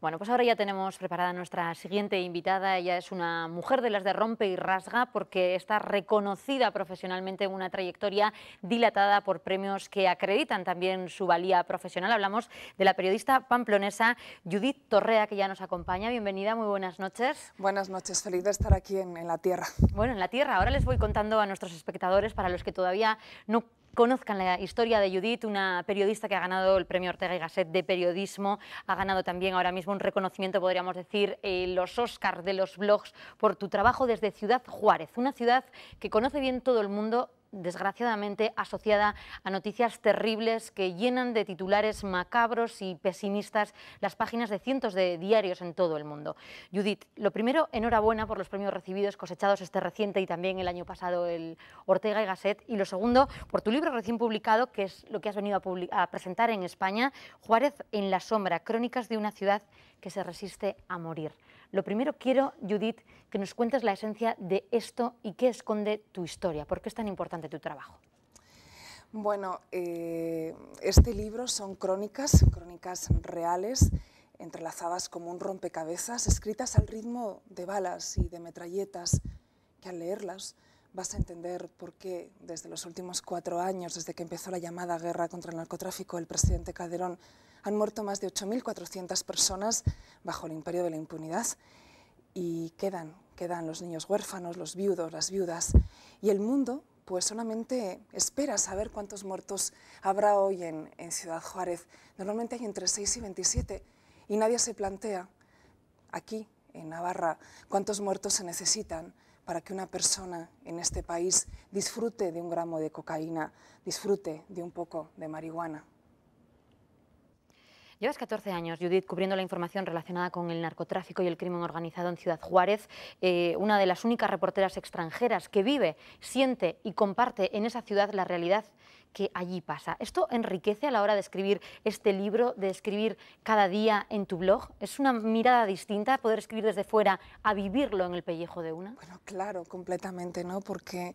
Bueno, pues ahora ya tenemos preparada nuestra siguiente invitada. Ella es una mujer de las de rompe y rasga porque está reconocida profesionalmente en una trayectoria dilatada por premios que acreditan también su valía profesional. Hablamos de la periodista pamplonesa Judith Torrea, que ya nos acompaña. Bienvenida, muy buenas noches. Buenas noches, feliz de estar aquí en, en la Tierra. Bueno, en la Tierra. Ahora les voy contando a nuestros espectadores, para los que todavía no conozcan la historia de Judith, una periodista que ha ganado el premio Ortega y Gasset de periodismo, ha ganado también ahora mismo un reconocimiento, podríamos decir, eh, los Oscars de los blogs por tu trabajo desde Ciudad Juárez, una ciudad que conoce bien todo el mundo desgraciadamente asociada a noticias terribles que llenan de titulares macabros y pesimistas las páginas de cientos de diarios en todo el mundo. Judith, lo primero, enhorabuena por los premios recibidos cosechados este reciente y también el año pasado el Ortega y Gasset. Y lo segundo, por tu libro recién publicado, que es lo que has venido a, a presentar en España, Juárez en la sombra, crónicas de una ciudad que se resiste a morir. Lo primero quiero, Judith, que nos cuentes la esencia de esto y qué esconde tu historia. ¿Por qué es tan importante tu trabajo? Bueno, eh, este libro son crónicas, crónicas reales, entrelazadas como un rompecabezas, escritas al ritmo de balas y de metralletas, que al leerlas vas a entender por qué desde los últimos cuatro años, desde que empezó la llamada guerra contra el narcotráfico, el presidente Calderón han muerto más de 8.400 personas bajo el imperio de la impunidad y quedan, quedan los niños huérfanos, los viudos, las viudas y el mundo pues solamente espera saber cuántos muertos habrá hoy en, en Ciudad Juárez. Normalmente hay entre 6 y 27 y nadie se plantea aquí en Navarra cuántos muertos se necesitan para que una persona en este país disfrute de un gramo de cocaína, disfrute de un poco de marihuana. Llevas 14 años, Judith, cubriendo la información relacionada con el narcotráfico y el crimen organizado en Ciudad Juárez, eh, una de las únicas reporteras extranjeras que vive, siente y comparte en esa ciudad la realidad que allí pasa. ¿Esto enriquece a la hora de escribir este libro, de escribir cada día en tu blog? ¿Es una mirada distinta poder escribir desde fuera a vivirlo en el pellejo de una? Bueno, claro, completamente, ¿no? Porque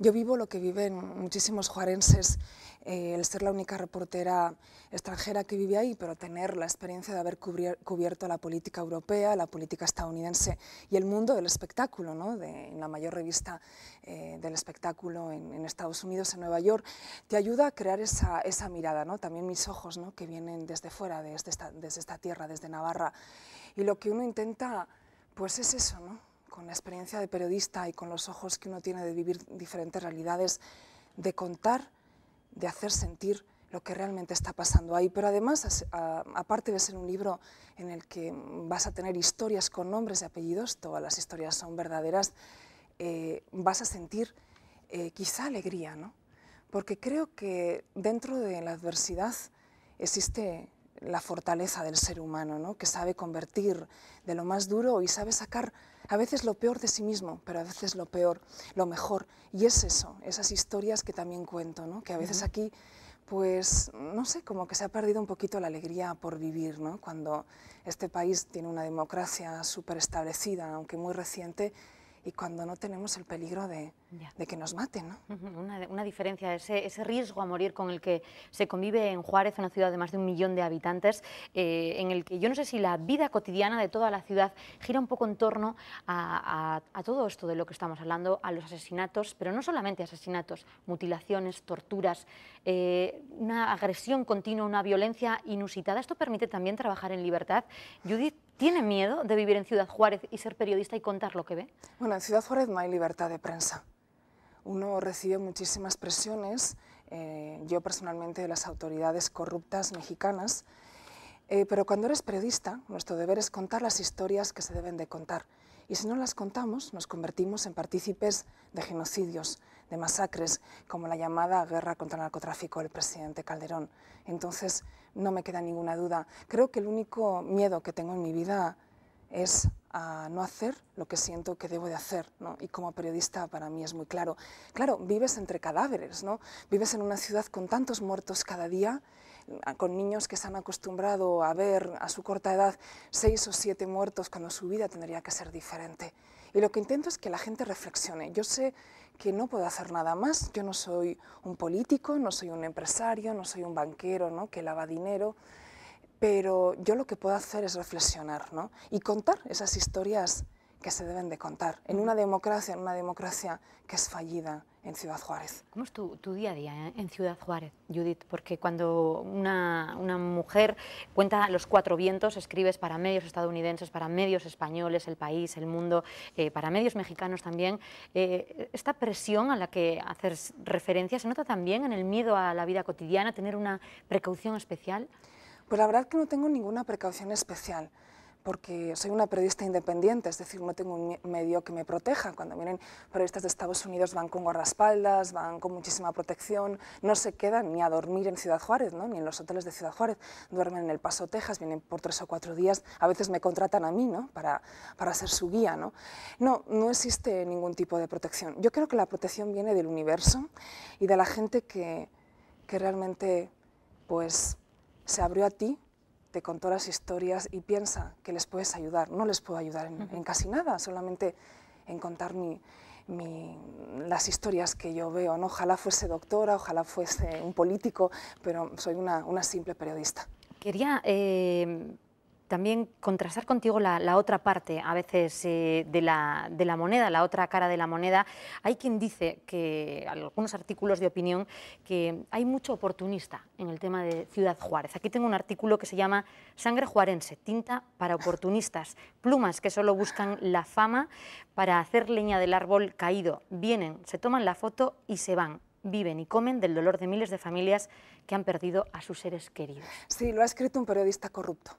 yo vivo lo que viven muchísimos juarenses, eh, el ser la única reportera extranjera que vive ahí, pero tener la experiencia de haber cubierto la política europea, la política estadounidense y el mundo del espectáculo, ¿no? de, en la mayor revista eh, del espectáculo en, Estados Unidos, en Nueva York, te ayuda a crear esa, mirada, ¿no? también mis ojos ¿no? que vienen desde fuera, desde este, desde esta tierra, desde Navarra. Y lo que uno intenta, pues es eso, ¿no? con la experiencia de periodista y con los ojos que uno tiene de vivir diferentes realidades, de contar, de hacer sentir lo que realmente está pasando ahí. Pero además, aparte de ser un libro en el que vas a tener historias con nombres y apellidos, todas las historias son verdaderas, eh, vas a sentir eh, quizá alegría, ¿no? Porque creo que dentro de la adversidad existe la fortaleza del ser humano, ¿no? que sabe convertir de lo más duro y sabe sacar a veces lo peor de sí mismo, pero a veces lo peor, lo mejor. Y es eso, esas historias que también cuento, ¿no? que a veces aquí, pues, no sé, como que se ha perdido un poquito la alegría por vivir, ¿no? cuando este país tiene una democracia súper establecida, aunque muy reciente, y cuando no tenemos el peligro de, que nos maten. ¿no? Una, diferencia, ese, ese riesgo a morir con el que se convive en Juárez, una ciudad de más de un millón de habitantes, eh, en el que yo no sé si la vida cotidiana de toda la ciudad gira un poco en torno a, todo esto de lo que estamos hablando, a los asesinatos, pero no solamente asesinatos, mutilaciones, torturas, eh, una agresión continua, una violencia inusitada. Esto permite también trabajar en libertad. Judith, ¿Tiene miedo de vivir en Ciudad Juárez y ser periodista y contar lo que ve? Bueno, en Ciudad Juárez no hay libertad de prensa. Uno recibe muchísimas presiones, eh, yo personalmente de las autoridades corruptas mexicanas, eh, pero cuando eres periodista, nuestro deber es contar las historias que se deben de contar. Y si no las contamos, nos convertimos en partícipes de genocidios, de masacres, como la llamada guerra contra el narcotráfico del presidente Calderón. Entonces, no me queda ninguna duda. Creo que el único miedo que tengo en mi vida es a no hacer lo que siento que debo de hacer. Y como periodista para mí es muy claro. Claro, vives entre cadáveres, vives en una ciudad con tantos muertos cada día con niños que se han acostumbrado a ver a su corta edad seis o siete muertos cuando su vida tendría que ser diferente. Y lo que intento es que la gente reflexione. Yo sé que no puedo hacer nada más, yo no soy un político, no soy un empresario, no soy un banquero ¿no? que lava dinero, pero yo lo que puedo hacer es reflexionar y contar esas historias que se deben de contar en una democracia, en una democracia que es fallida en Ciudad Juárez. ¿Cómo es tu, día a día eh, en Ciudad Juárez, Judith? Porque cuando una, mujer cuenta los cuatro vientos, escribes para medios estadounidenses, para medios españoles, el país, el mundo, eh, para medios mexicanos también, eh, esta presión a la que haces referencia se nota también en el miedo a la vida cotidiana, tener una precaución especial. Pues la verdad que no tengo ninguna precaución especial porque soy una periodista independiente, es decir, no tengo un medio que me proteja. Cuando vienen periodistas de Estados Unidos van con guardaespaldas, van con muchísima protección, no se quedan ni a dormir en Ciudad Juárez, ¿no? ni en los hoteles de Ciudad Juárez, duermen en El Paso, Texas, vienen por tres o cuatro días, a veces me contratan a mí ¿no? para, para ser su guía. ¿no? no, no existe ningún tipo de protección. Yo creo que la protección viene del universo y de la gente que, que realmente pues, se abrió a ti te contó las historias y piensa que les puedes ayudar. No les puedo ayudar en, casi nada, solamente en contar las historias que yo veo. Ojalá fuese doctora, ojalá fuese un político, pero soy una, simple periodista. Quería eh, también contrastar contigo la, otra parte a veces eh, de, la, moneda, la otra cara de la moneda. Hay quien dice que, algunos artículos de opinión, que hay mucho oportunista en el tema de Ciudad Juárez. Aquí tengo un artículo que se llama Sangre Juarense, tinta para oportunistas, plumas que solo buscan la fama para hacer leña del árbol caído. Vienen, se toman la foto y se van viven y comen del dolor de miles de familias que han perdido a sus seres queridos. Sí, lo ha escrito un periodista corrupto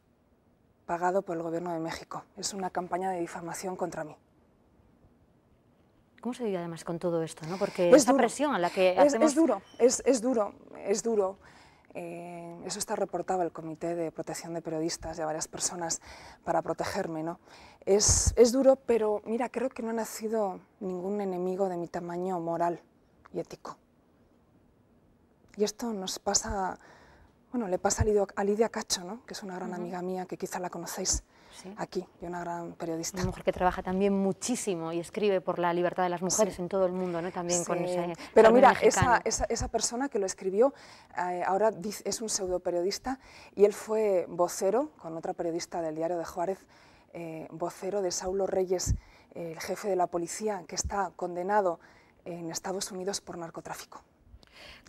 pagado por el Gobierno de México. Es una campaña de difamación contra mí. ¿Cómo se vive además con todo esto? ¿no? Porque es duro. presión a la que es, duro, es, es, duro, es duro. Eh, eso está reportado el Comité de Protección de Periodistas de varias personas para protegerme. ¿no? Es, es duro, pero mira, creo que no ha nacido ningún enemigo de mi tamaño moral y ético. Y esto nos pasa bueno, le pasa a Lidia, Cacho, ¿no? que es una gran amiga mía, que quizá la conocéis aquí, y una gran periodista. Una mujer que trabaja también muchísimo y escribe por la libertad de las mujeres en todo el mundo, ¿no? también con ese Pero mira, esa, persona que lo escribió eh, ahora es un pseudo periodista y él fue vocero, con otra periodista del diario de Juárez, eh, vocero de Saulo Reyes, el jefe de la policía, que está condenado en Estados Unidos por narcotráfico.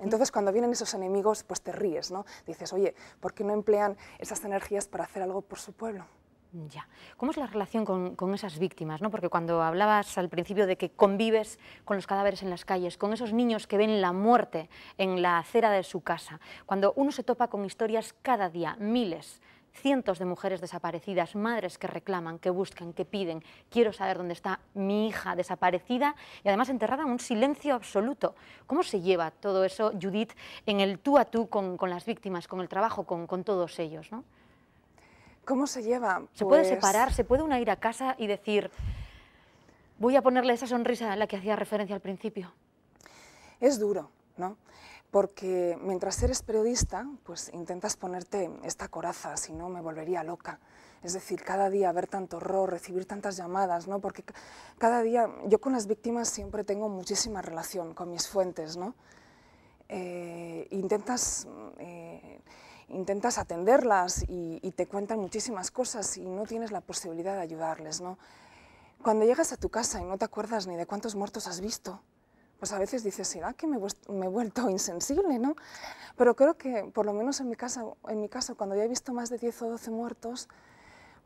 Entonces, cuando vienen esos enemigos, pues te ríes, ¿no? Dices, oye, ¿por qué no emplean esas energías para hacer algo por su pueblo? Ya. ¿Cómo es la relación con, con, esas víctimas? ¿no? Porque cuando hablabas al principio de que convives con los cadáveres en las calles, con esos niños que ven la muerte en la acera de su casa, cuando uno se topa con historias cada día, miles, cientos de mujeres desaparecidas, madres que reclaman, que buscan, que piden, quiero saber dónde está mi hija desaparecida y además enterrada en un silencio absoluto. ¿Cómo se lleva todo eso, Judith, en el tú a tú con, las víctimas, con el trabajo, con, todos ellos? ¿Cómo se lleva? ¿Se puede pues separar? ¿Se puede una ir a casa y decir, voy a ponerle esa sonrisa a la que hacía referencia al principio? Es duro, ¿no? porque mientras eres periodista, pues intentas ponerte esta coraza, si no me volvería loca. Es decir, cada día ver tanto horror, recibir tantas llamadas, ¿no? Porque cada día, yo con las víctimas siempre tengo muchísima relación con mis fuentes, ¿no? Eh, intentas, eh, intentas atenderlas y, y, te cuentan muchísimas cosas y no tienes la posibilidad de ayudarles, ¿no? Cuando llegas a tu casa y no te acuerdas ni de cuántos muertos has visto, pues a veces dices, ¿será que me, he vuelto insensible? ¿no? Pero creo que, por lo menos en mi, caso, en mi caso, cuando ya he visto más de 10 o 12 muertos,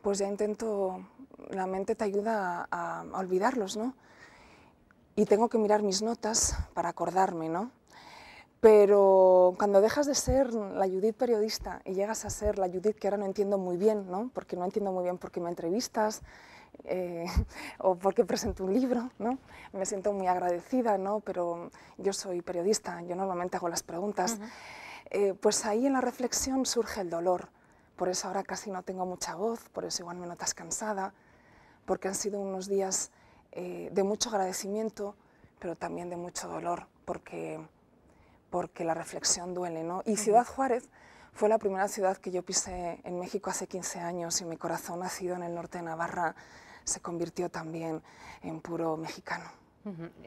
pues ya intento, la mente te ayuda a, a olvidarlos, ¿no? Y tengo que mirar mis notas para acordarme, ¿no? Pero cuando dejas de ser la Judith periodista y llegas a ser la Judith que ahora no entiendo muy bien, ¿no? Porque no entiendo muy bien por qué me entrevistas, eh, o porque presento un libro, ¿no? Me siento muy agradecida, ¿no? Pero yo soy periodista, yo normalmente hago las preguntas. Eh, pues ahí en la reflexión surge el dolor. Por eso ahora casi no tengo mucha voz, por eso igual me notas cansada, porque han sido unos días eh, de mucho agradecimiento, pero también de mucho dolor, porque, porque la reflexión duele, ¿no? Y Ciudad Juárez fue la primera ciudad que yo pisé en México hace 15 años y mi corazón nacido en el norte de Navarra se convirtió también en puro mexicano.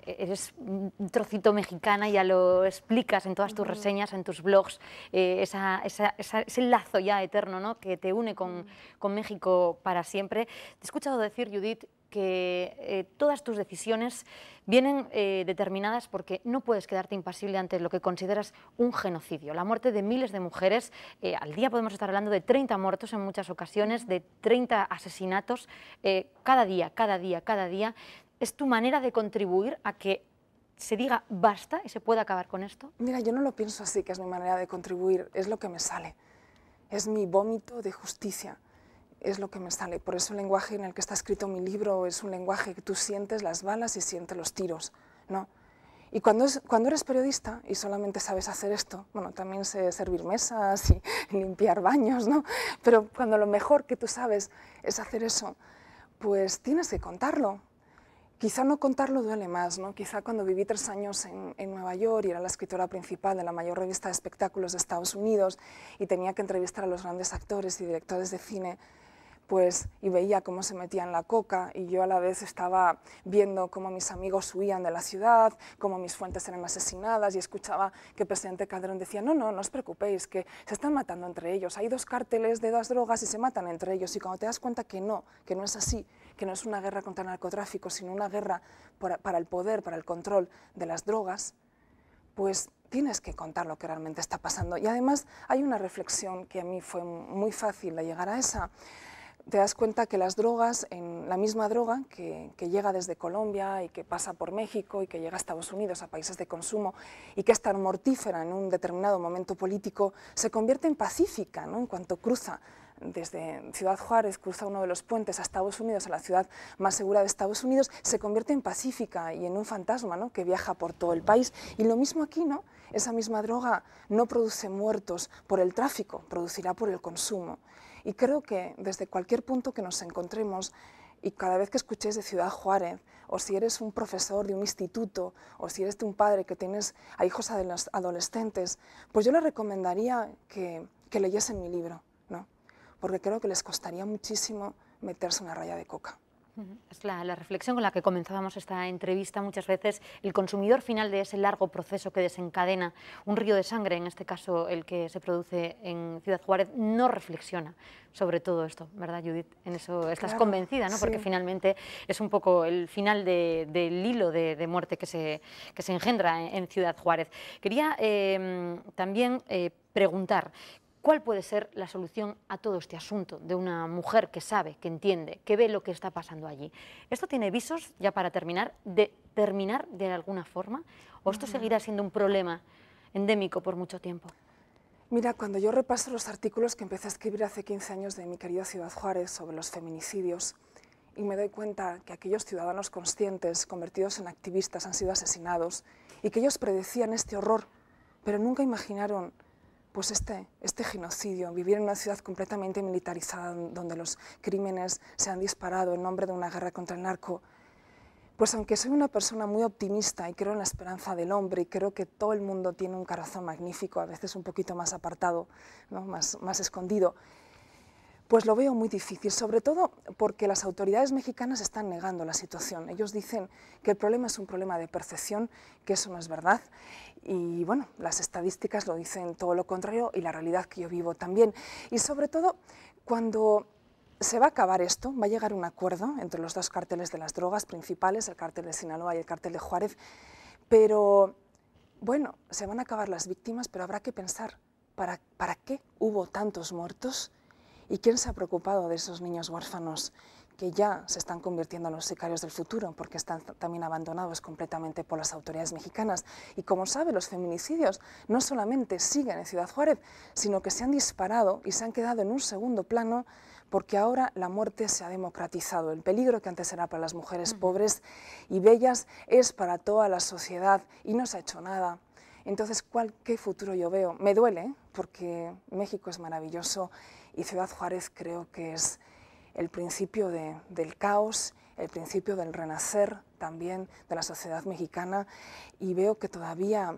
E-, eres un trocito mexicana, ya lo explicas en todas tus reseñas, en tus blogs, eh, ese lazo ya eterno ¿no? que te une con, con México para siempre. Te he escuchado decir, Judith, que eh, todas tus decisiones vienen eh, determinadas porque no puedes quedarte impasible ante lo que consideras un genocidio. La muerte de miles de mujeres, eh, al día podemos estar hablando de 30 muertos en muchas ocasiones, de 30 asesinatos, cada día, cada día, cada día. ¿Es tu manera de contribuir a que se diga basta y se pueda acabar con esto? Mira, yo no lo pienso así, que es mi manera de contribuir, es lo que me sale. Es mi vómito de justicia es lo que me sale. Por eso el lenguaje en el que está escrito mi libro es un lenguaje que tú sientes las balas y sientes los tiros, ¿no? Y cuando, es, cuando eres periodista y solamente sabes hacer esto, bueno, también sé servir mesas y limpiar baños, ¿no? Pero cuando lo mejor que tú sabes es hacer eso, pues tienes que contarlo. Quizá no contarlo duele más, ¿no? Quizá cuando viví tres años en, en, Nueva York y era la escritora principal de la mayor revista de espectáculos de Estados Unidos y tenía que entrevistar a los grandes actores y directores de cine, pues, y veía cómo se metían la coca y yo a la vez estaba viendo cómo mis amigos huían de la ciudad, cómo mis fuentes eran asesinadas y escuchaba que el presidente Calderón decía, no, no, no os preocupéis, que se están matando entre ellos, hay dos cárteles de dos drogas y se matan entre ellos y cuando te das cuenta que no, que no es así, que no es una guerra contra el narcotráfico, sino una guerra para el poder, para el control de las drogas, pues tienes que contar lo que realmente está pasando. Y además hay una reflexión que a mí fue muy fácil de llegar a esa, te das cuenta que las drogas, en la misma droga que, llega desde Colombia y que pasa por México y que llega a Estados Unidos, a países de consumo, y que es tan mortífera en un determinado momento político, se convierte en pacífica ¿no? en cuanto cruza desde Ciudad Juárez, cruza uno de los puentes a Estados Unidos, a la ciudad más segura de Estados Unidos, se convierte en pacífica y en un fantasma ¿no? que viaja por todo el país. Y lo mismo aquí, ¿no? Esa misma droga no produce muertos por el tráfico, producirá por el consumo. Y creo que desde cualquier punto que nos encontremos y cada vez que escuchéis de Ciudad Juárez, o si eres un profesor de un instituto, o si eres de un padre que tienes a hijos adolescentes, pues yo les recomendaría que, leyesen mi libro, ¿no? porque creo que les costaría muchísimo meterse una raya de coca. Es la, reflexión con la que comenzábamos esta entrevista. Muchas veces el consumidor final de ese largo proceso que desencadena un río de sangre, en este caso el que se produce en Ciudad Juárez, no reflexiona sobre todo esto, ¿verdad, Judith? En eso estás convencida, ¿no? Porque finalmente es un poco el final del hilo de, muerte que se, se engendra en, Ciudad Juárez. Quería eh, también eh, preguntar ¿Cuál puede ser la solución a todo este asunto de una mujer que sabe, que entiende, que ve lo que está pasando allí? ¿Esto tiene visos, ya para terminar, de terminar de alguna forma? ¿O esto seguirá siendo un problema endémico por mucho tiempo? Mira, cuando yo repaso los artículos que empecé a escribir hace 15 años de mi querida Ciudad Juárez sobre los feminicidios, y me doy cuenta que aquellos ciudadanos conscientes convertidos en activistas han sido asesinados y que ellos predecían este horror, pero nunca imaginaron pues este, este genocidio, vivir en una ciudad completamente militarizada donde los crímenes se han disparado en nombre de una guerra contra el narco, pues aunque soy una persona muy optimista y creo en la esperanza del hombre y creo que todo el mundo tiene un corazón magnífico, a veces un poquito más apartado, más, más escondido, pues lo veo muy difícil, sobre todo porque las autoridades mexicanas están negando la situación. Ellos dicen que el problema es un problema de percepción, que eso no es verdad, y bueno, las estadísticas lo dicen todo lo contrario y la realidad que yo vivo también. Y sobre todo, cuando se va a acabar esto, va a llegar un acuerdo entre los dos carteles de las drogas principales, el cartel de Sinaloa y el cartel de Juárez, pero bueno, se van a acabar las víctimas, pero habrá que pensar para, para qué hubo tantos muertos y quién se ha preocupado de esos niños huérfanos que ya se están convirtiendo en los sicarios del futuro porque están también abandonados completamente por las autoridades mexicanas. Y como sabe, los feminicidios no solamente siguen en Ciudad Juárez, sino que se han disparado y se han quedado en un segundo plano porque ahora la muerte se ha democratizado. El peligro que antes era para las mujeres pobres y bellas es para toda la sociedad y no se ha hecho nada. Entonces, ¿cuál, ¿qué futuro yo veo? Me duele ¿eh? porque México es maravilloso y Ciudad Juárez creo que es el principio del caos, el principio del renacer también de la sociedad mexicana y veo que todavía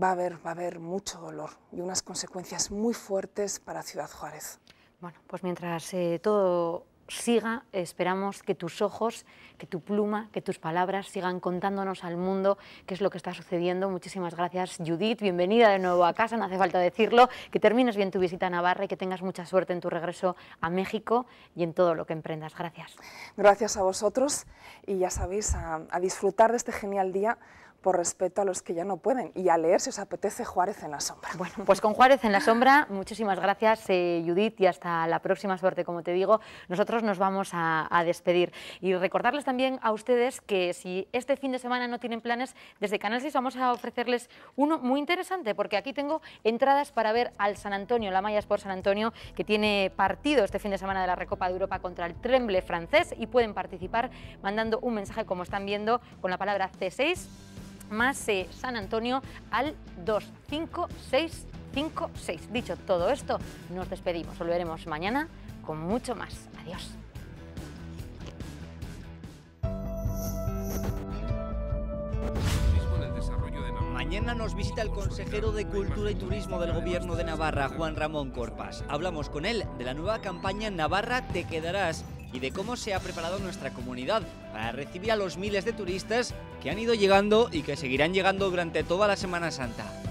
va a haber, va a haber mucho dolor y unas consecuencias muy fuertes para Ciudad Juárez. Bueno, pues mientras eh, todo siga, esperamos que tus ojos, que tu pluma, que tus palabras sigan contándonos al mundo qué es lo que está sucediendo. Muchísimas gracias, Judith. Bienvenida de nuevo a casa, no hace falta decirlo. Que termines bien tu visita a Navarra y que tengas mucha suerte en tu regreso a México y en todo lo que emprendas. Gracias. Gracias a vosotros y ya sabéis, a, disfrutar de este genial día por respeto a los que ya no pueden y a leer si os apetece Juárez en la sombra. Bueno, pues con Juárez en la sombra, muchísimas gracias eh, Judith y hasta la próxima suerte, como te digo. Nosotros nos vamos a, a despedir y recordarles también a ustedes que si este fin de semana no tienen planes, desde Canal 6 vamos a ofrecerles uno muy interesante porque aquí tengo entradas para ver al San Antonio, la Maya Sport San Antonio, que tiene partido este fin de semana de la Recopa de Europa contra el Tremble francés y pueden participar mandando un mensaje como están viendo con la palabra C6 más eh, San Antonio al 25656. Dicho todo esto, nos despedimos. Volveremos mañana con mucho más. Adiós. Mañana nos visita el consejero de Cultura y Turismo del Gobierno de Navarra, Juan Ramón Corpas. Hablamos con él de la nueva campaña Navarra Te Quedarás y de cómo se ha preparado nuestra comunidad para recibir a los miles de turistas que han ido llegando y que seguirán llegando durante toda la Semana Santa.